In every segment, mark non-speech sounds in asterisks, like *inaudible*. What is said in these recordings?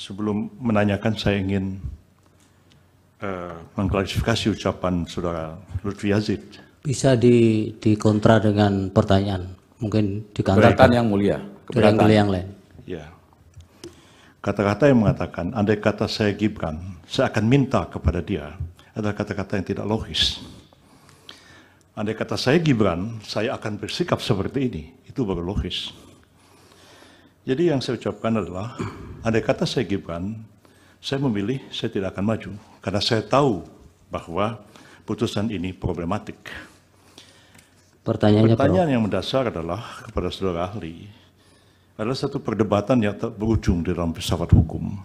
sebelum menanyakan saya ingin uh, mengklarifikasi ucapan saudara Lutfi Yazid. Bisa di dikontra dengan pertanyaan, mungkin dikantar. Keberatan yang mulia. Keberatan yang lain. Ya. Kata-kata yang mengatakan, andai kata saya Gibran, saya akan minta kepada dia, adalah kata-kata yang tidak logis. Andai kata saya Gibran, saya akan bersikap seperti ini. Itu baru logis. Jadi yang saya ucapkan adalah Andai kata saya Gibran, saya memilih saya tidak akan maju karena saya tahu bahwa putusan ini problematik. Pertanyaannya Pertanyaan bro. yang mendasar adalah kepada saudara ahli adalah satu perdebatan yang tak berujung di dalam pesawat hukum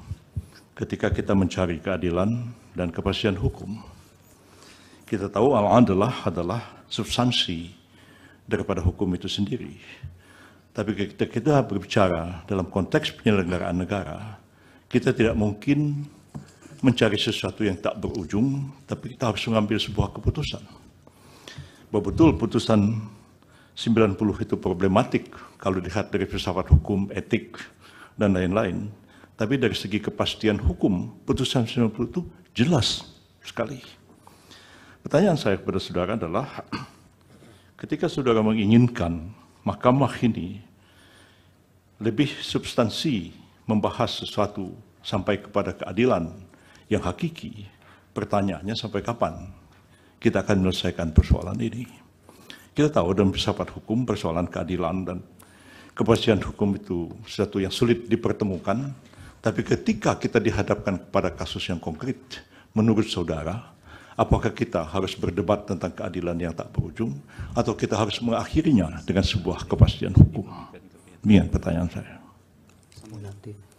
ketika kita mencari keadilan dan kepastian hukum. Kita tahu al adalah adalah substansi daripada hukum itu sendiri. Tapi ketika kita berbicara dalam konteks penyelenggaraan negara, kita tidak mungkin mencari sesuatu yang tak berujung, tapi kita harus mengambil sebuah keputusan. Bahwa betul putusan 90 itu problematik kalau dilihat dari filsafat hukum, etik, dan lain-lain. Tapi dari segi kepastian hukum, putusan 90 itu jelas sekali. Pertanyaan saya kepada saudara adalah, *clears throat* ketika saudara menginginkan mahkamah ini lebih substansi membahas sesuatu sampai kepada keadilan yang hakiki, pertanyaannya sampai kapan kita akan menyelesaikan persoalan ini. Kita tahu dalam filsafat hukum persoalan keadilan dan kepastian hukum itu sesuatu yang sulit dipertemukan, tapi ketika kita dihadapkan kepada kasus yang konkret, menurut saudara, apakah kita harus berdebat tentang keadilan yang tak berujung atau kita harus mengakhirinya dengan sebuah kepastian hukum? Demikian pertanyaan saya.